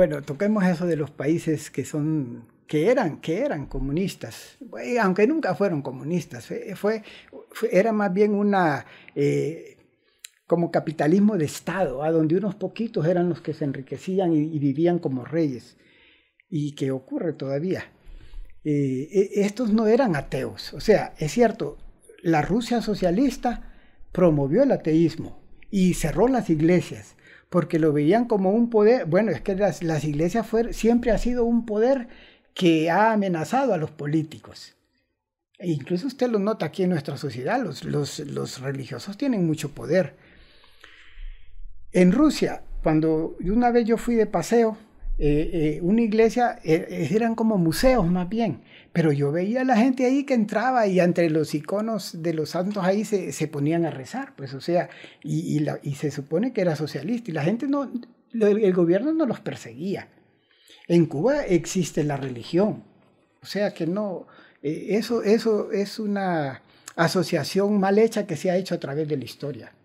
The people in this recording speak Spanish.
Bueno, toquemos eso de los países que son que eran, que eran comunistas, aunque nunca fueron comunistas, fue, era más bien una eh, como capitalismo de Estado, a donde unos poquitos eran los que se enriquecían y, vivían como reyes, y qué ocurre todavía. Eh, e, estos no eran ateos, o sea, es cierto, la Rusia socialista promovió el ateísmo, y cerró las iglesias porque lo veían como un poder, bueno, es que las, las iglesias fue, siempre ha sido un poder que ha amenazado a los políticos. E incluso usted lo nota aquí en nuestra sociedad, los, los, los religiosos tienen mucho poder. En Rusia, cuando una vez yo fui de paseo, eh, eh, una iglesia, eh, eran como museos más bien, pero yo veía a la gente ahí que entraba y entre los iconos de los santos ahí se, ponían a rezar, pues o sea, y, se supone que era socialista y la gente no, el gobierno no los perseguía. En Cuba existe la religión, o sea que no, eso, eso es una asociación mal hecha que se ha hecho a través de la historia.